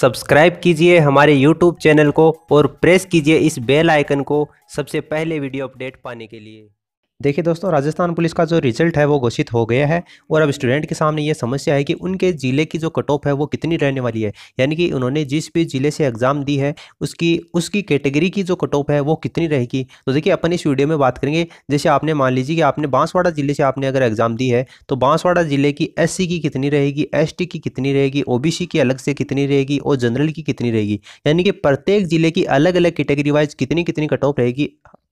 subscribe कीजिए हमारे YouTube channel को और प्रेस कीजिए इस बेल आइकन को सबसे पहले वीडियो अपडेट पाने के लिए देखिए दोस्तों राजस्थान पुलिस का जो रिजल्ट है वो घोषित हो गया है और अब स्टूडेंट के सामने ये समस्या है कि उनके ज़िले की जो कट ऑफ है वो कितनी रहने वाली है यानी कि उन्होंने जिस भी ज़िले से एग्ज़ाम दी है उसकी उसकी कैटेगरी की जो कट ऑफ है वो कितनी रहेगी तो देखिए अपन इस वीडियो में बात करेंगे जैसे आपने मान लीजिए कि आपने बांसवाड़ा ज़िले से आपने अगर एग्ज़ाम दी है तो बांसवाड़ा ज़िले की एस की कितनी रहेगी एस की कितनी रहेगी ओ की अलग से कितनी रहेगी और जनरल की कितनी रहेगी यानी कि प्रत्येक ज़िले की अलग अलग कैटेगरी वाइज कितनी कितनी कट ऑफ रहेगी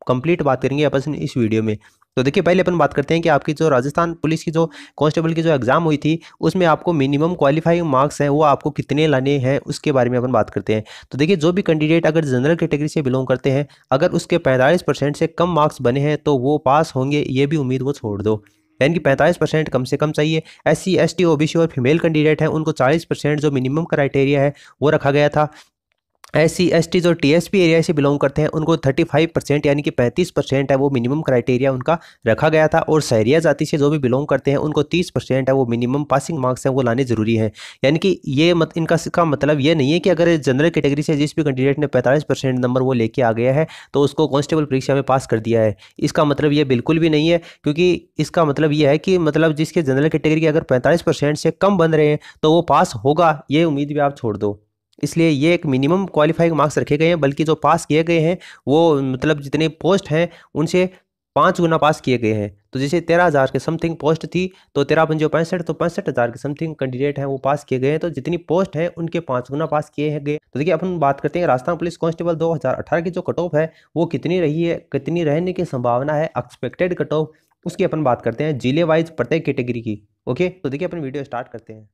कंप्लीट बात करेंगे अपन इस वीडियो में तो देखिए पहले अपन बात करते हैं कि आपकी जो राजस्थान पुलिस की जो कांस्टेबल की जो एग्ज़ाम हुई थी उसमें आपको मिनिमम क्वालिफाइंग मार्क्स हैं वो आपको कितने लाने हैं उसके बारे में अपन बात करते हैं तो देखिए जो भी कैंडिडेट अगर जनरल कैटेगरी से बिलोंग करते हैं अगर उसके पैंतालीस परसेंट से कम मार्क्स बने हैं तो वो पास होंगे ये भी उम्मीद वो छोड़ दो यानी कि पैंतालीस परसेंट कम से कम चाहिए S C S T O B C और फीमेल कैंडिडेट हैं उनको चालीस परसेंट जो मिनिमम क्राइटेरिया है वो रखा गया था एस सी एस और टी एस पी एरिया से बिलोंग करते हैं उनको 35 परसेंट यानी कि 35 परसेंट है वो मिनिमम क्राइटेरिया उनका रखा गया था और सहरिया जाति से जो भी बिलोंग करते हैं उनको 30 परसेंट है वो मिनिमम पासिंग मार्क्स हैं वो लाने ज़रूरी है यानी कि ये मत इनका का मतलब ये नहीं है कि अगर जनरल कैटेगरी से जिस भी कैंडिडेट ने पैंतालीस नंबर वो लेके आ गया है तो उसको कॉन्स्टेबल परीक्षा में पास कर दिया है इसका मतलब ये बिल्कुल भी नहीं है क्योंकि इसका मतलब ये है कि मतलब जिसके जनरल कैटेगरी के अगर पैंतालीस से कम बन रहे हैं तो वो पास होगा ये उम्मीद भी आप छोड़ दो इसलिए ये एक मिनिमम क्वालिफाइंग मार्क्स रखे गए हैं बल्कि जो पास किए गए हैं वो मतलब जितने पोस्ट हैं उनसे पाँच गुना पास किए गए हैं तो जैसे तेरह हज़ार के समथिंग पोस्ट थी तो तेरह पंजो पैंसठ तो पैंसठ हज़ार के समथिंग कैंडिडेट हैं वो पास किए गए हैं तो जितनी पोस्ट है उनके पाँच गुना पास किए हैं गए तो देखिए अपन बात करते हैं राजस्थान पुलिस कांस्टेबल 2018 की जो कट ऑफ है वो कितनी रही है कितनी रहने की संभावना है एक्सपेक्टेड कट ऑफ उसकी अपन बात करते हैं जिले वाइज प्रत्येक कैटेगरी की ओके तो देखिए अपन वीडियो स्टार्ट करते हैं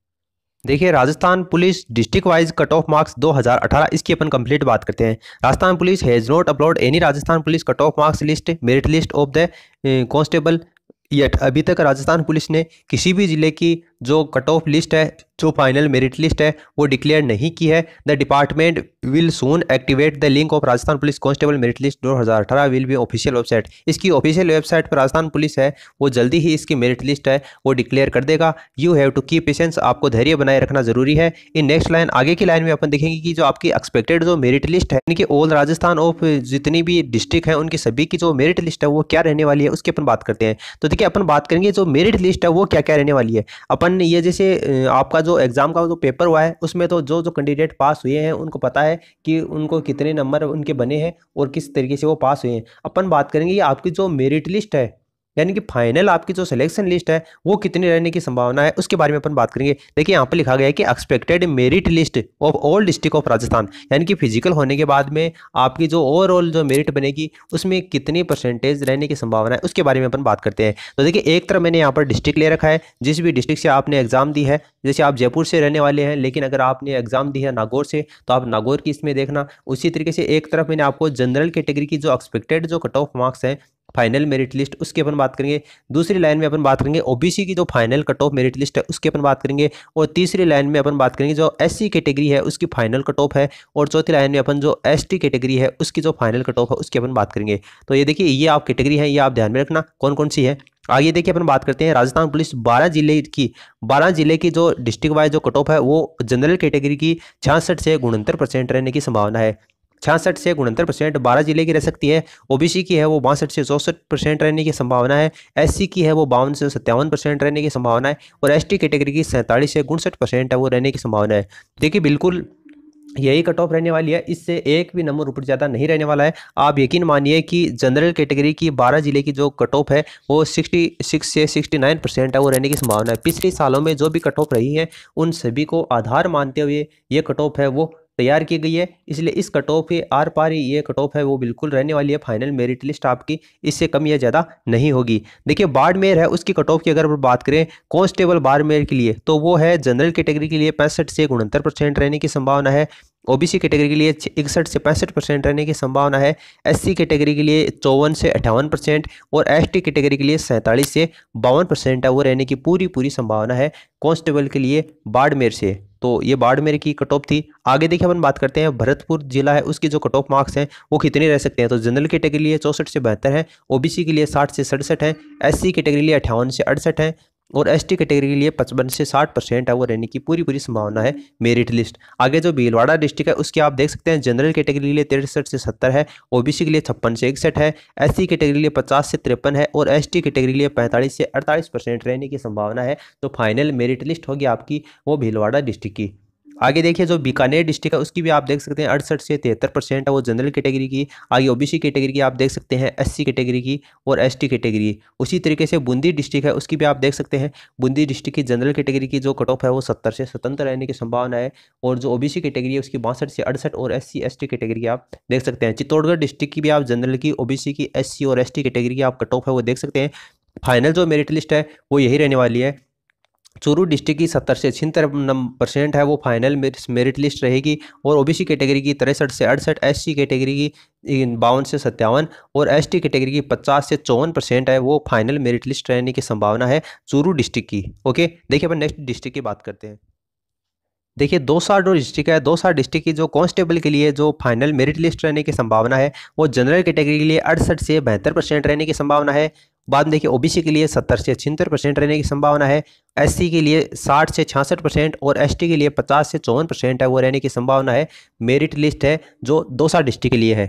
देखिए Rajasthan police district wise cut off marks 2018 इसकी अपन कंप्लीट बात करते हैं Rajasthan police has not upload any Rajasthan police cut off marks list merit list of the constable yet अभी तक राजस्थान पुलिस ने किसी भी जिले की जो कट ऑफ लिस्ट है जो फाइनल मेरिट लिस्ट है वो डिक्लेयर नहीं की है the department will soon activate the link of Rajasthan police constable merit list 2018 will be official website इसकी ऑफिशियल वेबसाइट पर राजस्थान पुलिस है वो जल्दी ही इसकी मेरिट लिस्ट है वो डिक्लेयर कर देगा you have to keep patience आपको धैर्य बनाए रखना जरूरी है इन नेक्स्ट लाइन आगे की लाइन में अपन देखेंगे कि जो आपकी एक्सपेक्टेड जो मेरिट लिस्ट है यानी कि ऑल राजस्थान ऑफ जितनी भी डिस्ट्रिक्ट है उनकी सभी की जो मेरिट लिस्ट है वो क्या रहने वाली है उसकी अपन बात करते हैं तो देखिए अपन बात करेंगे जो मेरिट लिस्ट है वो क्या क्या रहने वाली है अपन अपन ने ये जैसे आपका जो एग्ज़ाम का जो पेपर हुआ है उसमें तो जो जो कैंडिडेट पास हुए हैं उनको पता है कि उनको कितने नंबर उनके बने हैं और किस तरीके से वो पास हुए हैं अपन बात करेंगे ये आपकी जो मेरिट लिस्ट है यानी कि फाइनल आपकी जो सिलेक्शन लिस्ट है वो कितनी रहने की संभावना है उसके बारे में अपन बात करेंगे देखिए यहाँ पर लिखा गया है कि expected merit list of all district of Rajasthan यानी कि फिजिकल होने के बाद में आपकी जो ओवरऑल जो मेरिट बनेगी उसमें कितनी परसेंटेज रहने की संभावना है उसके बारे में अपन बात करते हैं तो देखिए एक तरफ मैंने यहाँ पर डिस्ट्रिक्ट ले रखा है जिस भी डिस्ट्रिक्ट से आपने एग्जाम दी है जैसे आप जयपुर से रहने वाले हैं लेकिन अगर आपने एग्जाम दी है नागौर से तो आप नागौर की इसमें देखना उसी तरीके से एक तरफ मैंने आपको जनरल कैटेगरी की जो एक्सपेक्टेड जो कट ऑफ मार्क्स हैं फाइनल मेरिट लिस्ट उसकी अपन बात करेंगे दूसरी लाइन में अपन बात करेंगे ओबीसी की जो final cut off merit list है उसकी अपन बात करेंगे और तीसरी लाइन में अपन बात करेंगे जो एससी कैटेगरी है उसकी फाइनल कट ऑफ है और चौथी लाइन में अपन जो एसटी कैटेगरी है उसकी जो फाइनल कट ऑफ है उसकी अपन बात करेंगे तो ये देखिए ये आप कैटेगरी है ये आप ध्यान में रखना कौन कौन सी है आगे देखिए अपन बात करते हैं राजस्थान पुलिस बारह जिले की बारह जिले की जो डिस्ट्रिक्ट वाइज जो कट ऑफ है वो जनरल कैटेगरी की छियासठ से उनहत्तर परसेंट रहने की संभावना है छियासठ से उनहत्तर परसेंट बारह जिले की रह सकती है ओबीसी की है वो बासठ से चौसठ परसेंट रहने की संभावना है एससी की है वो बावन से सत्तावन परसेंट रहने की संभावना है और एसटी कैटेगरी की सैंतालीस से उनसठ परसेंट है वो रहने की संभावना है देखिए बिल्कुल यही कट ऑफ रहने वाली है इससे एक भी नंबर ऊपर ज़्यादा नहीं रहने वाला है आप यकीन मानिए कि जनरल कैटेगरी की 12 जिले की जो कट ऑफ है वो 66 से 69 परसेंट है वो रहने की संभावना है पिछले सालों में जो भी कट ऑफ रही है उन सभी को आधार मानते हुए ये कट ऑफ है वो तैयार की गई है इसलिए इस कट ऑफ आर पार ये कट ऑफ है वो बिल्कुल रहने वाली है फाइनल मेरिट लिस्ट आपकी इससे कम या ज़्यादा नहीं होगी देखिए बाड़मेर है उसकी कट ऑफ की अगर बात करें कॉन्स्टेबल बाड़मेर के लिए तो वो है जनरल कैटेगरी के लिए पैंसठ से उनहत्तर परसेंट रहने की संभावना है ओबीसी कैटेगरी के लिए इकसठ से पैंसठ परसेंट रहने की संभावना है एससी कैटेगरी के लिए चौवन से अट्ठावन परसेंट और एसटी कैटेगरी के लिए सैंतालीस से बावन परसेंट है वो रहने की पूरी पूरी संभावना है कांस्टेबल के लिए बाड़मेर से तो ये बाड़मेर की कट ऑफ थी आगे देखिए अपन बात करते हैं भरतपुर जिला है उसकी जो कट ऑफ मार्क्स हैं वो कितने रह सकते हैं तो जनरल कैटेगरी लिए चौंसठ से बहत्तर है ओबीसी के लिए साठ से सड़सठ है एससी कैटेगरी लिए अठावन से अड़सठ है और एसटी कैटेगरी के लिए पचपन से साठ परसेंट है वो रहने की पूरी पूरी संभावना है मेरिट लिस्ट आगे जो भीलवाड़ा डिस्ट्रिक्ट है उसके आप देख सकते हैं जनरल कैटेगरी के लिए तिरसठ से सत्तर है ओबीसी के लिए छप्पन से इकसठ है एस कैटेगरी के लिए पचास से तिरपन है और एस कैटेगरी के लिए पैंतालीस से अड़तालीस रहने की संभावना है तो फाइनल मेरिट लिस्ट होगी आपकी वो भीलवाड़ा डिस्ट्रिक्ट की आगे देखिए जो बीकानेर डिस्ट्रिक्ट है उसकी भी आप देख सकते हैं अड़सठ से तिहत्तर परसेंट है वो जनरल कैटेगरी की आगे ओबीसी कैटेगरी की आप देख सकते हैं एससी कैटेगरी की और एसटी कैटेगरी उसी तरीके से बूंदी डिस्ट्रिक्ट है उसकी भी आप देख सकते हैं बूंदी डिस्ट्रिक्ट की जनरल कैटेगरी की जो कट ऑफ है वो सत्तर से स्वतंत्र रहने की संभावना है और जो सी कैटेगरी है उसकी बासठ से अड़सठ और एस सी एस कैटेगरी की आप देख सकते हैं चित्तौड़गढ़ डिस्ट्रिक्ट की भी आप जनरल की सी की सी और टी कैटेगरी की आप कट ऑफ है वो देख सकते हैं फाइनल जो मेरिट लिस्ट है वो यही रहने वाली है चूरू डिस्ट्रिक्ट की सत्तर से छिहत्तर परसेंट है वो फाइनल मेरिट लिस्ट रहेगी और ओबीसी कैटेगरी की तिरसठ से अड़सठ सी कैटेगरी की बावन से सत्तावन और एसटी कैटेगरी की पचास से चौवन परसेंट है वो फाइनल मेरिट लिस्ट रहने की संभावना है चूरू डिस्ट्रिक्ट की ओके देखिए अपन नेक्स्ट डिस्ट्रिक्ट की बात करते हैं देखिए दो साठ जो डिस्ट्रिक्ट है दो साठ डिस्ट्रिक्ट की जो कांस्टेबल के लिए जो फाइनल मेरिट लिस्ट रहने की संभावना है वो जनरल कैटेगरी के लिए अड़सठ से बहत्तर परसेंट रहने की संभावना है बाद में देखिए ओबीसी के लिए सत्तर से छिहत्तर परसेंट रहने की संभावना है एससी के लिए साठ से छियासठ परसेंट और एसटी के लिए पचास से चौवन परसेंट है वो रहने की संभावना है मेरिट लिस्ट है जो दौसा डिस्ट्रिक्ट के लिए है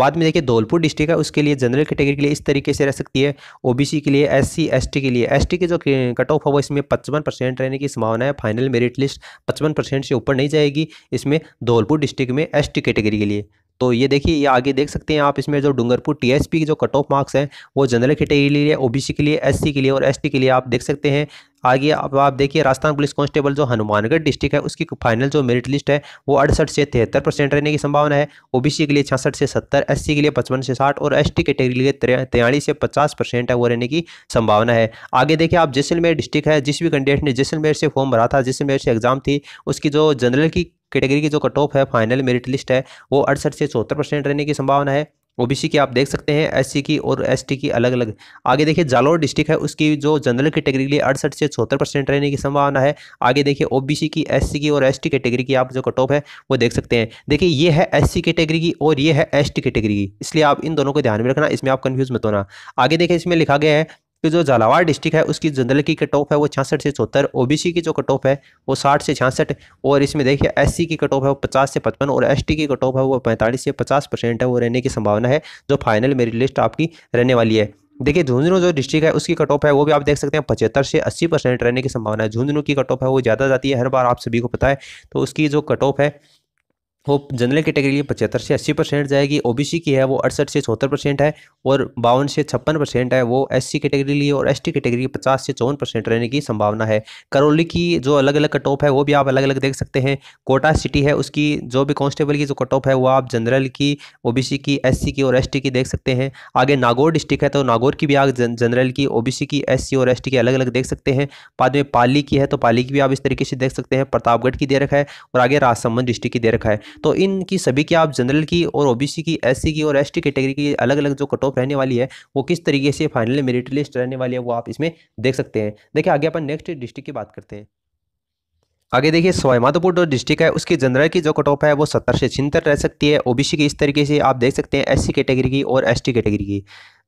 बाद में देखिए धौलपुर डिस्ट्रिक्ट है उसके लिए जनरल कैटेगरी के लिए इस तरीके से रह सकती है ओबीसी के लिए एससी एसटी के लिए एसटी के जो कट ऑफ है वो इसमें पचपन परसेंट रहने की संभावना है फाइनल मेरिट लिस्ट पचपन परसेंट से ऊपर नहीं जाएगी इसमें धौलपुर डिस्ट्रिक्ट में एसटी कैटेगरी के लिए तो ये देखिए ये आगे देख सकते हैं आप इसमें जो डूंगरपुर टीएसपी की जो कट ऑफ मार्क्स हैं वो जनरल कैटेगरी के लिए ओबीसी के लिए एससी के लिए और एसटी के लिए आप देख सकते हैं आगे अब आप देखिए राजस्थान पुलिस कांस्टेबल जो हनुमानगढ़ डिस्ट्रिक्ट है उसकी फाइनल जो मेरिट लिस्ट है वो अड़सठ से तिहत्तर परसेंट रहने की संभावना है ओबीसी के लिए छियासठ से सत्तर एससी के लिए पचपन से साठ और एसटी कैटेगरी के, के लिए तिरालीस से पचास परसेंट है वो रहने की संभावना है आगे देखिए आप जैसलमेर डिस्ट्रिक्ट है जिस भी कैंडिडेट ने जैसलमेर से फॉर्म भरा था जैसलमेर से एग्जाम थी उसकी जो जनरल की कैटेगरी की जो कट ऑफ है फाइनल मेरिट लिस्ट है वो अड़सठ से चौहत्तर परसेंट रहने की संभावना है ओबीसी की आप देख सकते हैं एससी की और एसटी की अलग अलग आगे देखिए जालोर डिस्ट्रिक्ट है उसकी जो जनरल कैटेगरी के लिए अड़सठ से चौहत्तर परसेंट रहने की संभावना है आगे देखिए ओबीसी की एससी की और एसटी कैटेगरी की आप जो कट ऑफ है वो देख सकते हैं देखिए ये है एससी कैटेगरी की और ये है एसटी कैटेगरी की इसलिए आप इन दोनों को ध्यान में रखना इसमें आप कन्फ्यूज मत होना आगे देखिए इसमें लिखा गया है कि जो झालावाड़ डिस्ट्रिक्ट है उसकी जनरल की कट ऑफ है वो छियासठ से चौहत्तर ओ की जो कट ऑफ है वो साठ से छियासठ और इसमें देखिए एस की कट ऑफ है वो पचास से पचपन और एस की कट ऑफ है वो पैंतालीस से पचास परसेंट है वो रहने की संभावना है जो फाइनल मेरी लिस्ट आपकी रहने वाली है देखिए झुंझुनू जो डिस्ट्रिक्ट है उसकी कट ऑफ है वो भी आप देख सकते हैं पचहत्तर से अस्सी परसेंट रहने की संभावना है झुंझुनू की कट ऑफ है वो ज़्यादा जाती है हर बार आप सभी को पता है तो उसकी जो कट ऑफ है वो जनरल कैटेगरी की पचहत्तर से अस्सी परसेंट जाएगी ओबीसी की है वो अड़सठ से चौहत्तर परसेंट है और बावन से छप्पन परसेंट है वो एससी कैटेगरी लिए और एसटी कैटेगरी की पचास से चौवन परसेंट रहने की संभावना है करौली की जो अलग अलग कट ऑफ है वो भी आप अलग अलग देख सकते हैं कोटा सिटी है उसकी जो भी कॉन्स्टेबल की जो कट ऑफ है वो आप जनरल की ओ की एस की और एस की देख सकते हैं आगे नागौर डिस्ट्रिक्ट है तो नागौर की भी आप जनरल की ओ की एस और एस की अलग अलग देख सकते हैं बाद में पाली की है तो पाली की भी आप इस तरीके से देख सकते हैं प्रतापगढ़ की दे रखा है और आगे राजसमंद डिस्ट्रिक्ट की दे रखा है तो इनकी सभी की आप जनरल की और ओबीसी की एस की और एस कैटेगरी की अलग अलग जो कट ऑफ रहने वाली है वो किस तरीके से फाइनल मेरिट लिस्ट रहने वाली है वो आप इसमें देख सकते हैं देखिए आगे अपन नेक्स्ट डिस्ट्रिक्ट की बात करते हैं आगे देखिए सवाईमाधोपुर जो डिस्ट्रिक्ट है उसकी जनरल की जो कट ऑफ है वो सत्तर से छिहत्तर रह सकती है ओबीसी की इस तरीके से आप देख सकते हैं एससी कैटेगरी की और एसटी कैटेगरी की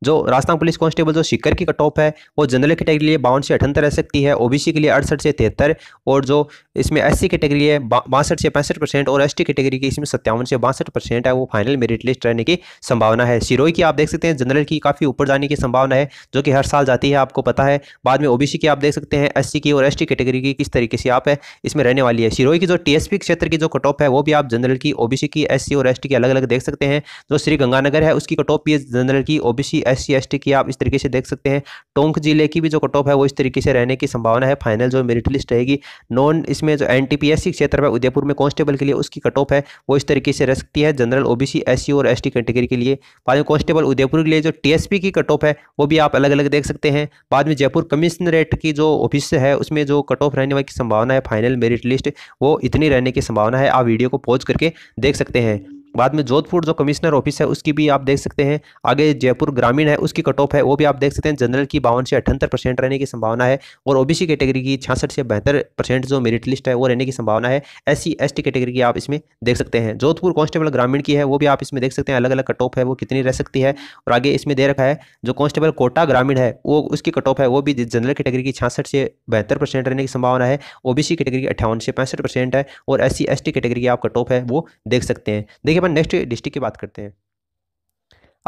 जो राजस्थान पुलिस कांस्टेबल जो शिकर की कट ऑफ है वो जनरल कैटेगरी के लिए बावन से अठहत्तर रह सकती है ओबीसी के लिए अड़सठ से तिहत्तर और जो इसमें एस सी कैटेगरी है बासठ से पैंसठ परसेंट और एसटी कैटेगरी की इसमें सत्तावन से बासठ परसेंट है वो फाइनल मेरिट लिस्ट रहने की संभावना है सिरोई की आप देख सकते हैं जनरल की काफ़ी ऊपर जाने की संभावना है जो कि हर साल जाती है आपको पता है बाद में ओबीसी की आप देख सकते हैं एस की और टी कैटेगरी की किस तरीके से आप है इसमें रहने वाली है सिरोई की जो टी क्षेत्र की जो कट ऑफ है वो भी आप जनरल की ओबीसी की एस और एस की अलग अलग देख सकते हैं जो श्री गंगानगर है उसकी कट ऑफ भी जनरल की ओबीसी एस सी की आप इस तरीके से देख सकते हैं टोंक जिले की भी जो कट ऑफ है वो इस तरीके से रहने की संभावना है फाइनल जो मेरिट लिस्ट रहेगी नॉन इसमें जो एन क्षेत्र है उदयपुर में कॉन्स्टेबल के लिए उसकी कट ऑफ है वो इस तरीके से रह सकती है जनरल एस सी और टी कैटेगरी के लिए बाद में कॉन्स्टेबल उदयपुर के लिए जो पी की कट ऑफ है वो भी आप अलग अलग देख सकते हैं बाद में जयपुर कमिश्नरेट की जो ऑफिस है उसमें जो कट ऑफ रहने की संभावना है फाइनल मेरिट लिस्ट वो इतनी रहने की संभावना है आप वीडियो को पॉज करके देख सकते हैं बाद में जोधपुर जो कमिश्नर ऑफिस है उसकी भी आप देख सकते हैं आगे जयपुर ग्रामीण है उसकी कट ऑफ है वो भी आप देख सकते हैं जनरल की बावन से अठहत्तर परसेंट रहने की संभावना है और ओबीसी कैटेगरी की छियासठ से बहत्तर परसेंट जो मेरिट लिस्ट है वो रहने की संभावना है एस सी कैटेगरी की आप इसमें देख सकते हैं जोधपुर कॉन्स्टेबल ग्रामीण की है वो भी आप इसमें देख सकते हैं अलग अलग कट ऑफ है वो कितनी रह सकती है और आगे इसमें दे रखा है जो कॉन्स्टेबल कोटा ग्रामीण है वो उसकी कट ऑफ है वो भी जनरल कैटेगरी की छियासठ से बहत्तर परसेंट रहने की संभावना है ओबीसी कैटेगरी की अट्ठावन से पैंसठ परसेंट है और एस सी कैटेगरी की आप कट ऑफ है वो देख सकते हैं देखिए अपन नेक्स्ट डिस्ट्रिक्ट की बात करते हैं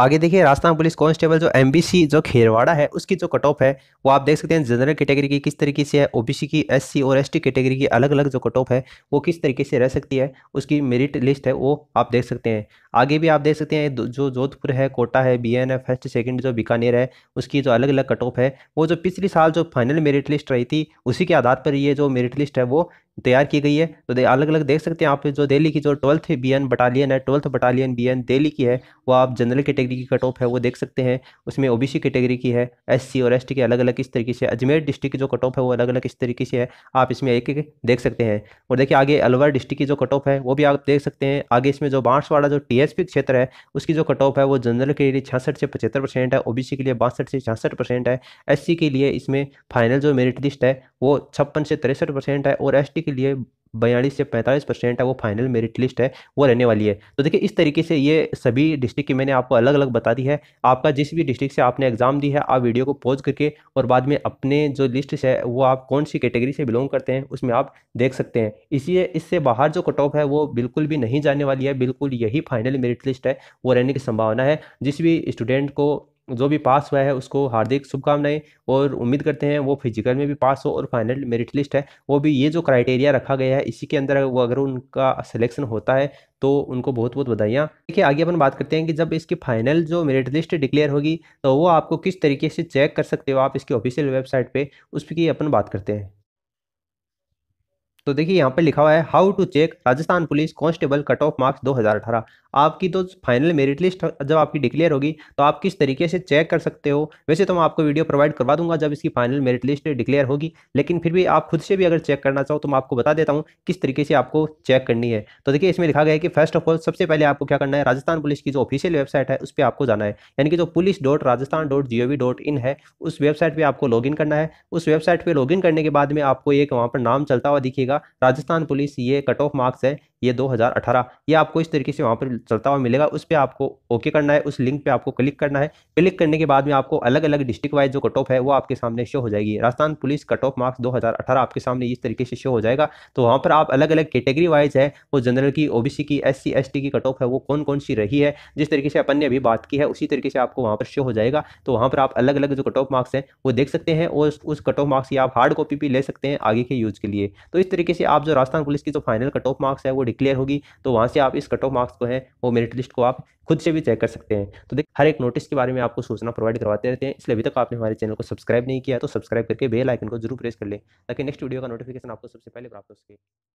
आगे देखिए राजस्थान पुलिस कांस्टेबल जो एम जो खेरवाड़ा है उसकी जो कट ऑफ है वो आप देख सकते हैं जनरल कैटेगरी की किस तरीके से है ओबीसी की एससी और एसटी कैटेगरी की अलग अलग जो कट ऑफ है वो किस तरीके से रह सकती है उसकी मेरिट लिस्ट है वो आप देख सकते हैं आगे भी आप देख सकते हैं जो जोधपुर है कोटा है बी फर्स्ट सेकेंड जो बीकानेर है उसकी जो अलग अलग कट ऑफ है वो जो पिछले साल जो फाइनल मेरिट लिस्ट रही थी उसी के आधार पर ये जो मेरिट लिस्ट है वो तैयार की गई है तो अलग अलग देख सकते हैं आप जो दिल्ली की जो ट्वेल्थ बी एन बटालियन है twelfth battalion B N Delhi की है वो आप जनरल कैटेगरी की कट ऑफ है वो देख सकते हैं उसमें ओ बी सी कैटेगरी की है एस सी और एस टी के अलग अलग इस तरीके से अजमेर डिस्ट्रिक्ट की जो कट ऑफ है वो अलग अलग इस तरीके से है आप इसमें एक एक देख सकते हैं और देखिए आगे अलवर डिस्ट्रिक्ट की जो कट ऑफ है वो भी आप देख सकते हैं आगे इसमें जो बांसवाड़ा जो टी एस पी क्षेत्र है उसकी जो कट ऑफ है वो जनरल के लिए छियासठ से पचहत्तर परसेंट है ओ बी सी के लिए बासठ से छियासठ परसेंट है एस सी के लिए इसमें फाइनल जो मेरिट लिस्ट है वो छप्पन से तिरसठ परसेंट है और एस टी के लिए बयालीस से पैंतालीस परसेंट है वो फाइनल मेरिट लिस्ट है वो रहने वाली है तो देखिए इस तरीके से ये सभी डिस्ट्रिक्ट की मैंने आपको अलग अलग बता दी है आपका जिस भी डिस्ट्रिक्ट से आपने एग्ज़ाम दी है आप वीडियो को पॉज करके और बाद में अपने जो लिस्ट है वो आप कौन सी कैटेगरी से बिलोंग करते हैं उसमें आप देख सकते हैं इसी इससे बाहर जो कट ऑफ है वो बिल्कुल भी नहीं जाने वाली है बिल्कुल यही फाइनल मेरिट लिस्ट है वो रहने की संभावना है जिस भी स्टूडेंट को जो भी पास हुआ है उसको हार्दिक शुभकामनाएं और उम्मीद करते हैं वो फिजिकल में भी पास हो और फाइनल मेरिट लिस्ट है वो भी ये जो क्राइटेरिया रखा गया है इसी के अंदर वो अगर उनका सिलेक्शन होता है तो उनको बहुत बहुत बधाइयाँ देखिए आगे अपन बात करते हैं कि जब इसकी फाइनल जो मेरिट लिस्ट डिक्लेयर होगी तो वो आपको किस तरीके से चेक कर सकते हो आप इसकी ऑफिशियल वेबसाइट पर उसकी अपन बात करते हैं तो देखिए यहाँ पर लिखा हुआ है how to check Rajasthan police constable cut off marks 2018 आपकी तो फाइनल मेरिट लिस्ट जब आपकी डिक्लेयर होगी तो आप किस तरीके से चेक कर सकते हो वैसे तो मैं आपको वीडियो प्रोवाइड करवा दूंगा जब इसकी फाइनल मेरिट लिस्ट डिक्लेयर होगी लेकिन फिर भी आप खुद से भी अगर चेक करना चाहो तो मैं आपको बता देता हूँ किस तरीके से आपको चेक करनी है तो देखिए इसमें लिखा गया है कि फर्स्ट ऑफ ऑल सबसे पहले आपको क्या करना है राजस्थान पुलिस की जो ऑफिशियल वेबसाइट है उस पर आपको जाना है यानी कि जो police dot Rajasthan dot G O V dot in है उस वेबसाइट पर आपको लॉग करना है उस वेबसाइट पर लॉग करने के बाद में आपको एक वहाँ पर नाम चलता हुआ दिखेगा मिलेगा राजस्थान पुलिस ये कट ऑफ मार्क्स है ये 2018 ये आपको इस तरीके से वहाँ पर चलता हुआ मिलेगा उस पर आपको ओके करना है उस लिंक पे आपको क्लिक करना है क्लिक करने के बाद में आपको अलग अलग डिस्ट्रिक्ट वाइज जो कट ऑफ है वो आपके सामने शो हो जाएगी Rajasthan police cut off marks 2018 आपके सामने इस तरीके से शो हो जाएगा तो वहाँ पर आप अलग अलग कैटेगरी वाइज है वो जनरल की ओ की एस सी की कट ऑफ है वो कौन कौन सी रही है जिस तरीके से अपन ने अभी बात की है उसी तरीके से आपको वहाँ पर शो हो जाएगा तो वहाँ पर आप अलग अलग जो कट ऑफ मार्क्स हैं वो देख सकते हैं और उस कट ऑफ मार्क्स की आप हार्ड कॉपी भी ले सकते हैं आगे के यूज के लिए तो इस तरीके तरीके से आप जो राजस्थान पुलिस की जो फाइनल कट ऑफ मार्क्स है वो डिक्लेयर होगी तो वहाँ से आप इस कट ऑफ मार्क्स को है वो मेरिट लिस्ट को आप खुद से भी चेक कर सकते हैं तो देख हर एक नोटिस के बारे में आपको सूचना प्रोवाइड करवाते रहते हैं इसलिए अभी तक आपने हमारे चैनल को सब्सक्राइब नहीं किया तो सब्सक्राइब करके बेल आइकन को जरूर प्रेस कर लें ताकि नेक्स्ट वीडियो का नोटिफिकेशन आपको सबसे पहले प्राप्त हो सके